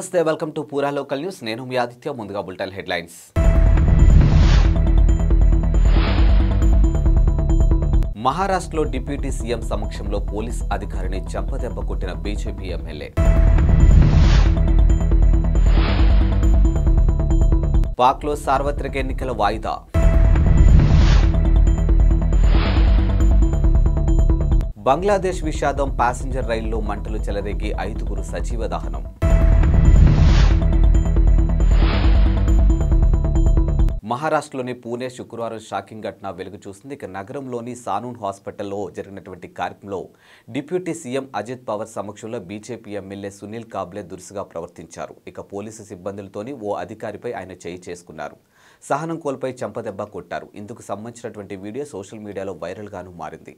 నమస్తే welcome to Pura local news నేను మీ ఆదిత్య ముందుగా బుల్టన్ హెడ్లైన్స్ మహారాష్ట్రలో డిప్యూటీ సీఎం సమక్షంలో పోలీస్ అధికారిని చెంపదెబ్బ కొట్టిన బీజేపీ ఎమ్మెల్యే పాక్లో సార్వత్రిక ఎన్నికల వాయిదా బంగ్లాదేశ్ విషాదం ప్యాసింజర్ రైల్లో మంటలు చెలరేగి ఐదుగురు సజీవ దహనం మహారాష్ట్రలోని పూణే శుక్రవారం షాకింగ్ ఘటన వెలుగు చూసింది ఇక నగరంలోని సానూన్ హాస్పిటల్లో జరిగినటువంటి కార్యక్రమంలో డిప్యూటీ సీఎం అజిత్ పవర్ సమక్షంలో బీజేపీ ఎమ్మెల్యే సునీల్ కాబ్లే దురుసుగా ప్రవర్తించారు ఇక పోలీసు సిబ్బందులతోని ఓ అధికారిపై ఆయన చేయి చేసుకున్నారు సహనం కోల్పై చెంపదెబ్బ కొట్టారు ఇందుకు సంబంధించినటువంటి వీడియో సోషల్ మీడియాలో వైరల్గాను మారింది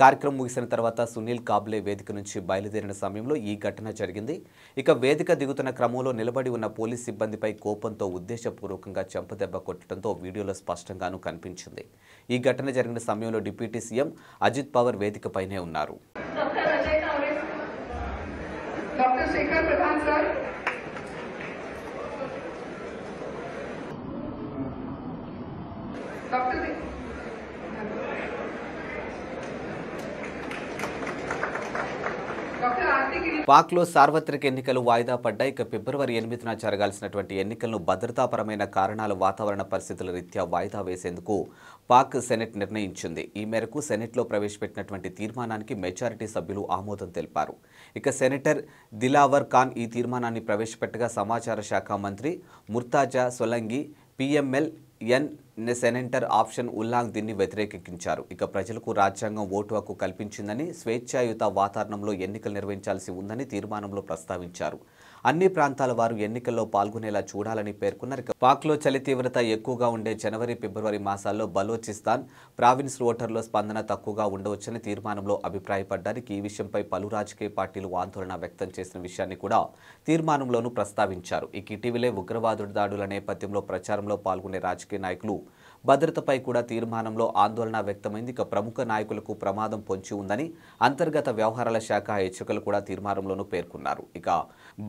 కార్యక్రమం ముగిసిన తర్వాత సునీల్ కాబ్లే వేదిక నుంచి బయలుదేరిన సమయంలో ఈ ఘటన జరిగింది ఇక వేదిక దిగుతున్న క్రమంలో నిలబడి ఉన్న పోలీస్ సిబ్బందిపై కోపంతో ఉద్దేశపూర్వకంగా చెంపదెబ్బ కొట్టడంతో వీడియోలో స్పష్టంగానూ కనిపించింది ఈ ఘటన జరిగిన సమయంలో డిప్యూటీ సీఎం అజిత్ పవర్ వేదికపైనే ఉన్నారు పాక్లో సార్వత్రిక ఎన్నికలు వాయిదా పడ్డాయి ఇక ఫిబ్రవరి ఎనిమిదిన జరగాల్సినటువంటి ఎన్నికలను భద్రతాపరమైన కారణాలు వాతావరణ పరిస్థితుల రీత్యా వాయిదా వేసేందుకు పాక్ సెనెట్ నిర్ణయించింది ఈ మేరకు సెనెట్లో ప్రవేశపెట్టినటువంటి తీర్మానానికి మెజారిటీ సభ్యులు ఆమోదం తెలిపారు ఇక సెనేటర్ దిలావర్ ఖాన్ ఈ తీర్మానాన్ని ప్రవేశపెట్టగా సమాచార శాఖ మంత్రి ముర్తాజా సొలంగి పిఎంఎల్ ఎన్ సెనెంటర్ ఆప్షన్ ఉల్లాంగ్ దీన్ని వ్యతిరేకించారు ఇక ప్రజలకు రాజ్యాంగం ఓటు హక్కు కల్పించిందని స్వేచ్ఛాయుత వాతావరణంలో ఎన్నికలు నిర్వహించాల్సి ఉందని తీర్మానంలో ప్రస్తావించారు అన్ని ప్రాంతాల వారు ఎన్నికల్లో పాల్గొనేలా చూడాలని పేర్కొన్నారు పాక్లో చలి తీవ్రత ఎక్కువగా ఉండే జనవరి ఫిబ్రవరి మాసాల్లో బలోచిస్తాన్ ప్రావిన్స్ ఓటర్లో స్పందన తక్కువగా ఉండవచ్చని తీర్మానంలో అభిప్రాయపడ్డానికి ఈ విషయంపై పలు రాజకీయ పార్టీలు ఆందోళన వ్యక్తం చేసిన విషయాన్ని కూడా తీర్మానంలోనూ ప్రస్తావించారు ఇక ఇటీవలే ఉగ్రవాదుడి దాడుల నేపథ్యంలో ప్రచారంలో పాల్గొనే రాజకీయ నాయకులు భద్రతపై కూడా తీర్మానంలో ఆందోళన వ్యక్తమైంది ఇక ప్రముఖ నాయకులకు ప్రమాదం పొంచి ఉందని అంతర్గత వ్యవహారాల శాఖ హెచ్చరికలు కూడా తీర్మానంలోనూ పేర్కొన్నారు ఇక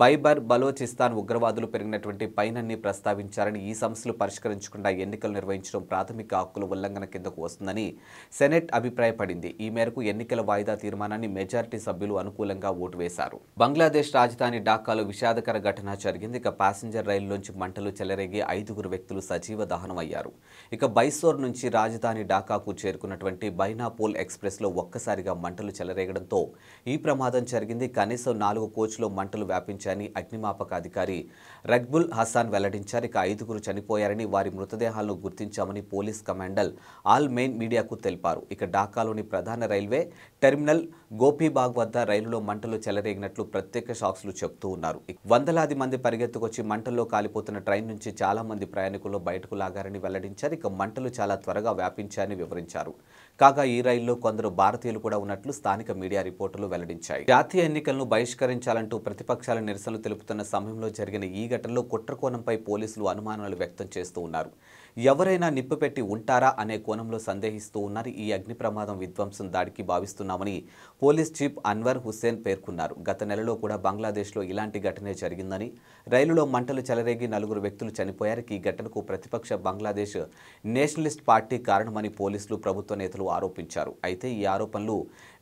బైబర్ బలోచిస్తాన్ ఉగ్రవాదులు పెరిగినటువంటి పైనన్ని ప్రస్తావించారని ఈ సమస్యలు పరిష్కరించకుండా ఎన్నికలు నిర్వహించడం ప్రాథమిక హక్కుల ఉల్లంఘన కిందకు వస్తుందని సెనెట్ అభిప్రాయపడింది ఈ మేరకు ఎన్నికల వాయిదా తీర్మానాన్ని మెజారిటీ సభ్యులు అనుకూలంగా ఓటు వేశారు బంగ్లాదేశ్ రాజధాని ఢాకాలో విషాదకర ఘటన జరిగింది ఇక ప్యాసింజర్ నుంచి మంటలు చెలరేగి ఐదుగురు వ్యక్తులు సజీవ అయ్యారు ఇక బైసోర్ నుంచి రాజధాని ఢాకాకు చేరుకున్నటువంటి బైనాపోల్ ఎక్స్ప్రెస్లో ఒక్కసారిగా మంటలు చెలరేగడంతో ఈ ప్రమాదం జరిగింది కనీసం నాలుగు కోచ్లో మంటలు వ్యాపించాయని అగ్నిమాపక అధికారి రగ్బుల్ హసాన్ వెల్లడించారు ఇక ఐదుగురు చనిపోయారని వారి మృతదేహాలను గుర్తించామని పోలీస్ కమాండర్ ఆల్ మెయిన్ మీడియాకు తెలిపారు ఇక ఢాకాలోని ప్రధాన రైల్వే టెర్మినల్ గోపీబాగ్ వద్ద రైలులో మంటలు చెలరేగినట్లు ప్రత్యేక సాక్షులు చెబుతూ ఉన్నారు వందలాది మంది పరిగెత్తుకొచ్చి మంటల్లో కాలిపోతున్న ట్రైన్ నుంచి చాలా మంది ప్రయాణికులు బయటకు లాగారని వెల్లడించారు ఇక మంటలు చాలా త్వరగా వ్యాపించాయని వివరించారు కాగా ఈ రైల్లో కొందరు భారతీయులు కూడా ఉన్నట్లు స్థానిక మీడియా రిపోర్టులు వెల్లడించాయి జాతీయ ఎన్నికలను బహిష్కరించాలంటూ ప్రతిపక్షాల నిరసనలు తెలుపుతున్న సమయంలో జరిగిన ఈ ఘటనలో కుట్రకోణంపై పోలీసులు అనుమానాలు వ్యక్తం చేస్తూ ఉన్నారు ఎవరైనా నిప్పు పెట్టి ఉంటారా అనే కోణంలో సందేహిస్తూ ఉన్నారు ఈ అగ్ని ప్రమాదం విధ్వంసం దాడికి భావిస్తున్నామని పోలీస్ చీఫ్ అన్వర్ హుస్సేన్ పేర్కొన్నారు గత నెలలో కూడా బంగ్లాదేశ్లో ఇలాంటి ఘటనే జరిగిందని రైలులో మంటలు చెలరేగి నలుగురు వ్యక్తులు చనిపోయారు ఈ ఘటనకు ప్రతిపక్ష బంగ్లాదేశ్ నేషనలిస్ట్ పార్టీ కారణమని పోలీసులు ప్రభుత్వ నేతలు ఆరోపించారు అయితే ఈ ఆరోపణలు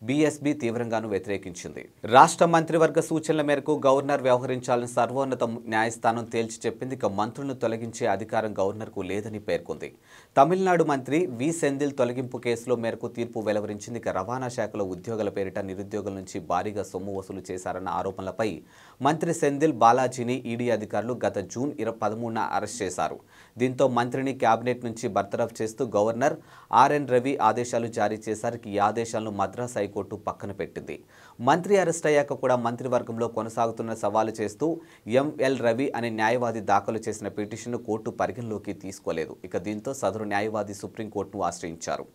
బీఎస్బీ తీవ్రంగాను వ్యతిరేకించింది రాష్ట్ర మంత్రివర్గ సూచనల మేరకు గవర్నర్ వ్యవహరించాలని సర్వోన్నత న్యాయస్థానం తేల్చి చెప్పింది ఇక మంత్రులను తొలగించే అధికారం గవర్నర్కు లేదని పేర్కొంది తమిళనాడు మంత్రి వి సెందిల్ తొలగింపు కేసులో మేరకు తీర్పు వెలువరించింది ఇక రవాణా శాఖలో ఉద్యోగుల పేరిట నిరుద్యోగుల నుంచి భారీగా సొమ్ము వసూలు చేశారన్న ఆరోపణలపై మంత్రి సెందిల్ బాలాజీని ఈడీ అధికారులు గత జూన్ ఇరవై పదమూడున అరెస్ట్ చేశారు దీంతో మంత్రిని కేబినెట్ నుంచి బర్తరఫ్ చేస్తూ గవర్నర్ ఆర్ఎన్ రవి ఆదేశాలు జారీ చేశారు ఈ ఆదేశాలను మద్రాస్ హైకోర్టు పక్కన పెట్టింది మంత్రి అరెస్ట్ అయ్యాక కూడా మంత్రివర్గంలో కొనసాగుతున్న సవాలు చేస్తూ ఎంఎల్ రవి అనే న్యాయవాది దాఖలు చేసిన పిటిషన్ను కోర్టు పరిగణలోకి తీసుకోలేదు ఇక దీంతో సదరు న్యాయవాది సుప్రీంకోర్టును ఆశ్రయించారు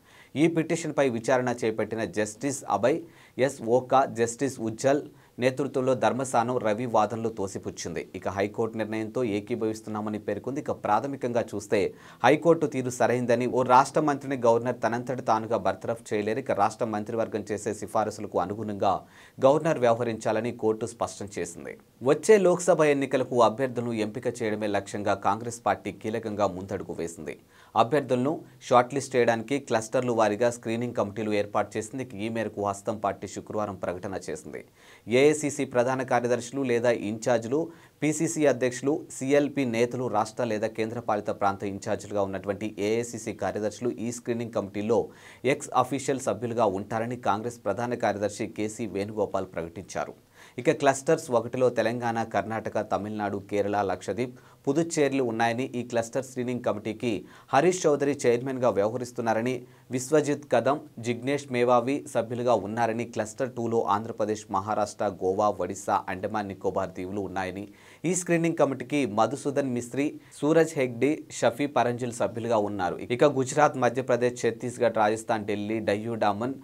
ఈ పిటిషన్పై విచారణ చేపట్టిన justice Abhay S Oka justice Ujjal నేతృత్వంలో ధర్మస్థానం రవి వాదనలు తోసిపుచ్చింది ఇక హైకోర్టు నిర్ణయంతో ఏకీభవిస్తున్నామని పేర్కొంది ఇక ప్రాథమికంగా చూస్తే హైకోర్టు తీరు సరైందని ఓ రాష్ట్ర మంత్రిని గవర్నర్ తనంతటి తానుగా బర్తరఫ్ చేయలేరు ఇక రాష్ట్ర మంత్రివర్గం చేసే సిఫారసులకు అనుగుణంగా గవర్నర్ వ్యవహరించాలని కోర్టు స్పష్టం చేసింది వచ్చే లోక్సభ ఎన్నికలకు అభ్యర్థులను ఎంపిక చేయడమే లక్ష్యంగా కాంగ్రెస్ పార్టీ కీలకంగా ముందడుగు వేసింది అభ్యర్థులను షార్ట్లిస్ట్ చేయడానికి క్లస్టర్లు వారీగా స్క్రీనింగ్ కమిటీలు ఏర్పాటు చేసింది ఈ మేరకు హస్తం పార్టీ శుక్రవారం ప్రకటన చేసింది ఏఐసిసి ప్రధాన కార్యదర్శులు లేదా ఇన్ఛార్జీలు పిసిసి అధ్యక్షులు సిఎల్పి నేతలు రాష్ట్ర లేదా కేంద్రపాలిత ప్రాంత ఇన్ఛార్జీలుగా ఉన్నటువంటి ఏఐసిసి కార్యదర్శులు ఈ స్క్రీనింగ్ కమిటీలో ఎక్స్ అఫీషియల్ సభ్యులుగా ఉంటారని కాంగ్రెస్ ప్రధాన కార్యదర్శి కేసీ వేణుగోపాల్ ప్రకటించారు ఇక క్లస్టర్స్ ఒకటిలో తెలంగాణ కర్ణాటక తమిళనాడు కేరళ లక్షద్వీప్ పుదుచ్చేరిలు ఉన్నాయని ఈ క్లస్టర్ స్క్రీనింగ్ కమిటీకి హరీష్ చౌదరి చైర్మన్గా వ్యవహరిస్తున్నారని విశ్వజిత్ కదం జిగ్నేష్ మేవావి సభ్యులుగా ఉన్నారని క్లస్టర్ టూలో ఆంధ్రప్రదేశ్ మహారాష్ట్ర గోవా ఒడిశా అండమాన్ నికోబార్ దీవులు ఉన్నాయని ఈ స్క్రీనింగ్ కమిటీకి మధుసూదన్ మిస్త్రి సూరజ్ హెగ్డి షఫీ పరంజిల్ సభ్యులుగా ఉన్నారు ఇక గుజరాత్ మధ్యప్రదేశ్ ఛత్తీస్గఢ్ రాజస్థాన్ ఢిల్లీ డామన్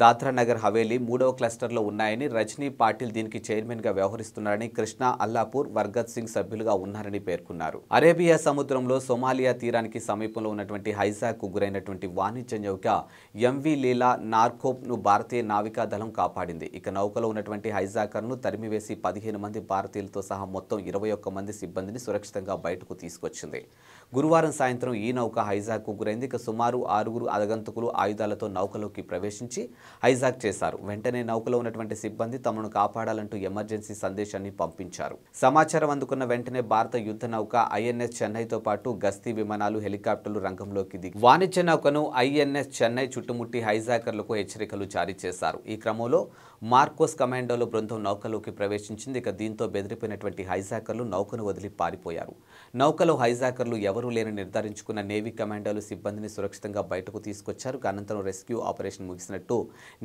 దాద్రా నగర్ హవేలీ మూడవ క్లస్టర్లో ఉన్నాయని రజనీ పాటిల్ దీనికి చైర్మన్గా వ్యవహరిస్తున్నారని కృష్ణ అల్లాపూర్ వర్గత్ సింగ్ సభ్యులుగా ఉన్నారని పేర్కొన్నారు అరేబియా సముద్రంలో సోమాలియా తీరానికి సమీపంలో ఉన్నటువంటి హైజాక్ గురైనటువంటి వాణిజ్య నౌక ఎంవి లీలా నార్కోప్ను భారతీయ నావికా దళం కాపాడింది ఇక నౌకలో ఉన్నటువంటి హైజాకర్ను తరిమివేసి పదిహేను మంది భారతీయులతో సహా మొత్తం ఇరవై ఒక్క మంది సిబ్బందిని సురక్షితంగా బయటకు తీసుకొచ్చింది గురువారం సాయంత్రం ఈ నౌక హైజాక్ గురైంది ఇక సుమారు ఆరుగురు అదగంతకులు ఆయుధాలతో నౌకలోకి ప్రవేశించి హైజాక్ చేశారు వెంటనే నౌకలో ఉన్నటువంటి సిబ్బంది తమను కాపాడాలంటూ ఎమర్జెన్సీ సందేశాన్ని పంపించారు సమాచారం అందుకున్న వెంటనే భారత యుద్ధ నౌక ఐఎన్ఎస్ చెన్నైతో పాటు గస్తీ విమానాలు హెలికాప్టర్లు రంగంలోకి దిగి వాణిజ్య నౌకను ఐఎన్ఎస్ చెన్నై చుట్టుముట్టి హైజాకర్లకు హెచ్చరికలు జారీ చేశారు ఈ క్రమంలో మార్కోస్ కమాండోల బృందం నౌకలోకి ప్రవేశించింది ఇక దీంతో బెదిరిపోయినటువంటి హైజాకర్లు నౌకను వదిలి పారిపోయారు నౌకలో హైజాకర్లు ఎవరూ లేని నిర్ధారించుకున్న నేవీ కమాండోలు సిబ్బందిని సురక్షితంగా బయటకు తీసుకొచ్చారు అనంతరం రెస్క్యూ ఆపరేషన్ ముగిసినట్టు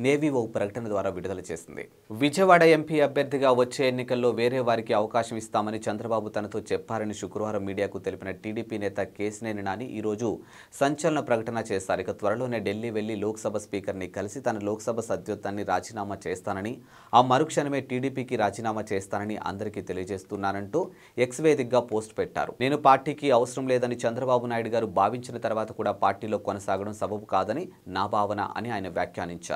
నేవీ ఓ ప్రకటన ద్వారా విడుదల చేసింది విజయవాడ ఎంపీ అభ్యర్థిగా వచ్చే ఎన్నికల్లో వేరే వారికి అవకాశం ఇస్తామని చంద్రబాబు తనతో చెప్పారని శుక్రవారం మీడియాకు తెలిపిన టీడీపీ నేత కేశినేని నాని ఈరోజు సంచలన ప్రకటన చేశారు ఇక త్వరలోనే ఢిల్లీ వెళ్లి లోక్సభ స్పీకర్ని కలిసి తన లోక్సభ సద్యోత్తాన్ని రాజీనామా చేస్తానని ఆ మరుక్షణమే టీడీపీకి రాజీనామా చేస్తానని అందరికీ తెలియజేస్తున్నానంటూ ఎక్స్ పోస్ట్ పెట్టారు నేను పార్టీకి అవసరం లేదని చంద్రబాబు నాయుడు గారు భావించిన తర్వాత కూడా పార్టీలో కొనసాగడం సబబు కాదని నా భావన అని ఆయన వ్యాఖ్యానించారు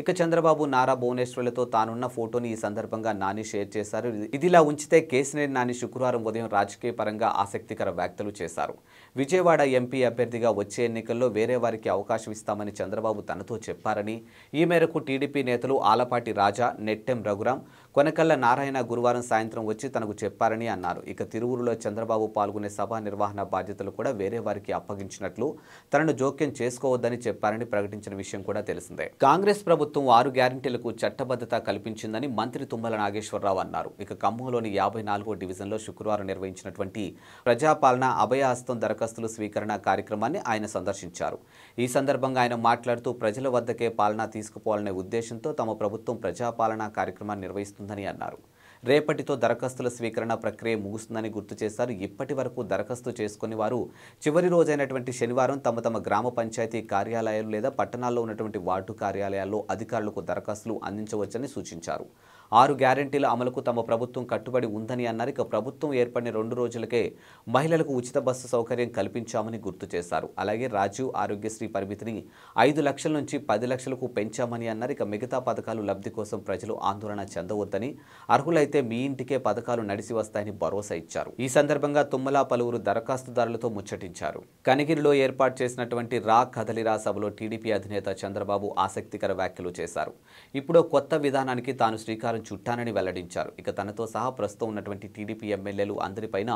ఇక చంద్రబాబు నారా భువనేశ్వర్లతో తానున్న ఫోటోని ఈ సందర్భంగా నాని షేర్ చేశారు ఇదిలా ఉంచితే కేసినేని నాని శుక్రవారం ఉదయం రాజకీయ పరంగా ఆసక్తికర వ్యాఖ్యలు చేశారు విజయవాడ ఎంపీ అభ్యర్థిగా వచ్చే ఎన్నికల్లో వేరే వారికి అవకాశం ఇస్తామని చంద్రబాబు తనతో చెప్పారని ఈ మేరకు టీడీపీ నేతలు ఆలపాటి రాజా నెట్టెం రఘురాం కొనకళ్ళ నారాయణ గురువారం సాయంత్రం వచ్చి తనకు చెప్పారని అన్నారు ఇక తిరువురులో చంద్రబాబు పాల్గొనే సభా నిర్వహణ బాధ్యతలు కూడా వేరే వారికి అప్పగించినట్లు తనను జోక్యం చేసుకోవద్దని చెప్పారని ప్రకటించిన విషయం కూడా తెలిసిందే కాంగ్రెస్ ప్రభుత్వం ఆరు గ్యారంటీలకు చట్టబద్ధత కల్పించిందని మంత్రి తుమ్మల నాగేశ్వరరావు అన్నారు ఇక ఖమ్మంలోని యాభై నాలుగో డివిజన్లో శుక్రవారం నిర్వహించినటువంటి ప్రజాపాలన అభయహస్తం దరఖాస్తుల స్వీకరణ కార్యక్రమాన్ని ఆయన సందర్శించారు ఈ సందర్భంగా ఆయన మాట్లాడుతూ ప్రజల వద్దకే పాలన తీసుకుపోవాలనే ఉద్దేశంతో తమ ప్రభుత్వం ప్రజాపాలన కార్యక్రమాన్ని నిర్వహిస్తుంది చేస్తుందని అన్నారు రేపటితో దరఖాస్తుల స్వీకరణ ప్రక్రియ ముగుస్తుందని గుర్తు చేశారు ఇప్పటి వరకు దరఖాస్తు చేసుకుని వారు చివరి రోజైనటువంటి శనివారం తమ తమ గ్రామ పంచాయతీ కార్యాలయాలు లేదా పట్టణాల్లో ఉన్నటువంటి వార్డు కార్యాలయాల్లో అధికారులకు దరఖాస్తులు అందించవచ్చని సూచించారు ఆరు గ్యారెంటీల అమలుకు తమ ప్రభుత్వం కట్టుబడి ఉందని అన్నారు ఇక ప్రభుత్వం ఏర్పడిన రెండు రోజులకే మహిళలకు ఉచిత బస్సు సౌకర్యం కల్పించామని గుర్తు చేశారు అలాగే రాజీవ్ ఆరోగ్యశ్రీ పరిమితిని ఐదు లక్షల నుంచి పది లక్షలకు పెంచామని అన్నారు ఇక మిగతా పథకాలు లబ్ధి కోసం ప్రజలు ఆందోళన చెందవద్దని అర్హులైతే అయితే మీ ఇంటికే పథకాలు నడిసి వస్తాయని భరోసా ఇచ్చారు ఈ సందర్భంగా తుమ్మల పలువురు దరఖాస్తుదారులతో ముచ్చటించారు కనిగిరిలో ఏర్పాటు చేసినటువంటి రా కదలిరా సభలో టీడీపీ అధినేత చంద్రబాబు ఆసక్తికర వ్యాఖ్యలు చేశారు ఇప్పుడు కొత్త విధానానికి తాను శ్రీకారం చుట్టానని వెల్లడించారు ఇక తనతో సహా ప్రస్తుతం ఉన్నటువంటి టీడీపీ ఎమ్మెల్యేలు అందరిపైన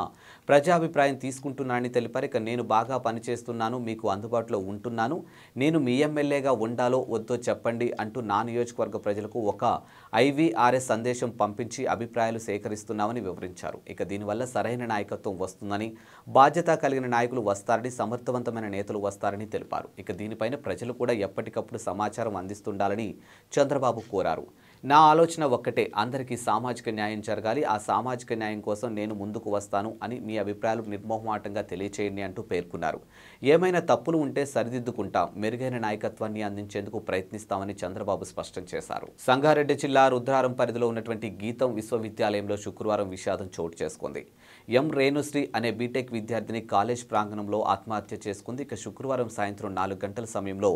ప్రజాభిప్రాయం తీసుకుంటున్నానని తెలిపారు ఇక నేను బాగా పనిచేస్తున్నాను మీకు అందుబాటులో ఉంటున్నాను నేను మీ ఎమ్మెల్యేగా ఉండాలో వద్దో చెప్పండి అంటూ నా నియోజకవర్గ ప్రజలకు ఒక ఐవీఆర్ఎస్ సందేశం పంపించి అభిప్రాయాలు సేకరిస్తున్నామని వివరించారు ఇక దీనివల్ల సరైన నాయకత్వం వస్తుందని బాధ్యత కలిగిన నాయకులు వస్తారని సమర్థవంతమైన నేతలు వస్తారని తెలిపారు ఇక దీనిపైన ప్రజలు కూడా ఎప్పటికప్పుడు సమాచారం అందిస్తుండాలని చంద్రబాబు కోరారు నా ఆలోచన ఒక్కటే అందరికీ సామాజిక న్యాయం జరగాలి ఆ సామాజిక న్యాయం కోసం నేను ముందుకు వస్తాను అని మీ అభిప్రాయాలు నిర్మోహమాటంగా తెలియచేయండి అంటూ పేర్కొన్నారు ఏమైనా తప్పులు ఉంటే సరిదిద్దుకుంటాం మెరుగైన నాయకత్వాన్ని అందించేందుకు ప్రయత్నిస్తామని చంద్రబాబు స్పష్టం చేశారు సంగారెడ్డి జిల్లా రుద్రారం పరిధిలో ఉన్నటువంటి గీతం విశ్వవిద్యాలయంలో శుక్రవారం విషాదం చోటు చేసుకుంది ఎం రేణుశ్రీ అనే బీటెక్ విద్యార్థిని కాలేజ్ ప్రాంగణంలో ఆత్మహత్య చేసుకుంది ఇక శుక్రవారం సాయంత్రం నాలుగు గంటల సమయంలో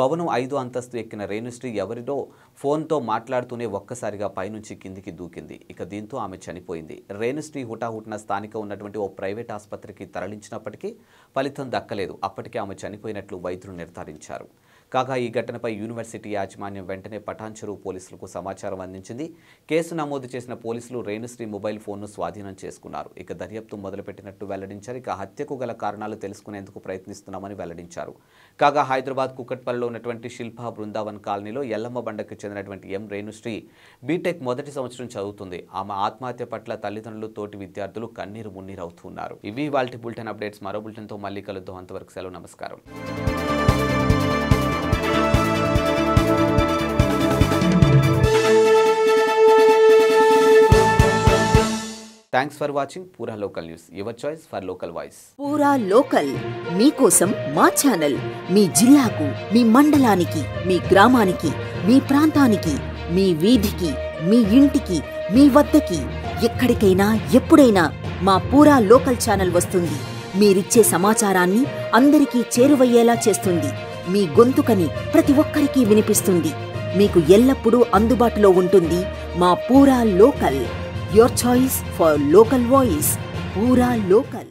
భవనం ఐదు అంతస్తు ఎక్కిన రేణుశ్రీ ఎవరిదో ఫోన్తో మాట్లాడుతూనే ఒక్కసారిగా పైనుంచి కిందికి దూకింది ఇక దీంతో ఆమె చనిపోయింది రేణుశ్రీ హుటాహుటిన స్థానిక ఉన్నటువంటి ఓ ప్రైవేట్ ఆసుపత్రికి తరలించినప్పటికీ ఫలితం దక్కలేదు అప్పటికే ఆమె చనిపోయినట్లు వైద్యులు నిర్ధారించారు కాగా ఈ ఘటనపై యూనివర్సిటీ యాజమాన్యం వెంటనే పటాన్చెరు పోలీసులకు సమాచారం అందించింది కేసు నమోదు చేసిన పోలీసులు రేణుశ్రీ మొబైల్ ఫోన్ను స్వాధీనం చేసుకున్నారు ఇక దర్యాప్తు మొదలుపెట్టినట్టు వెల్లడించారు ఇక హత్యకు గల కారణాలు తెలుసుకునేందుకు ప్రయత్నిస్తున్నామని వెల్లడించారు కాగా హైదరాబాద్ కుక్కట్పల్లిలో ఉన్నటువంటి శిల్ప బృందావన్ కాలనీలో ఎల్లమ్మ బండకు చెందినటువంటి ఎం రేణుశ్రీ బీటెక్ మొదటి సంవత్సరం చదువుతుంది ఆమె ఆత్మహత్య పట్ల తల్లిదండ్రులు తోటి విద్యార్థులు కన్నీరు మున్నీరవుతున్నారు ఇవి వాళ్ళ బులెటిన్ అప్డేట్స్ మరో బులెటిన్తో మళ్ళీ కలుద్దాం అంతవరకు సెలవు నమస్కారం thanks for watching Pura local news your choice for local voice Pura local మీకోసం మా ఛానల్ మీ జిల్లాకు మీ మండలానికి మీ గ్రామానికి మీ ప్రాంతానికి మీ వీధికి మీ ఇంటికి మీ వద్దకి ఎక్కడికైనా ఎప్పుడైనా మా పూరా లోకల్ ఛానల్ వస్తుంది మీరిచ్చే సమాచారాన్ని అందరికీ చేరువయ్యేలా చేస్తుంది మీ గొంతుకని ప్రతి ఒక్కరికి వినిపిస్తుంది మీకు ఎల్లప్పుడూ అందుబాటులో ఉంటుంది మా Pura local your choice for local voice, Pura Local.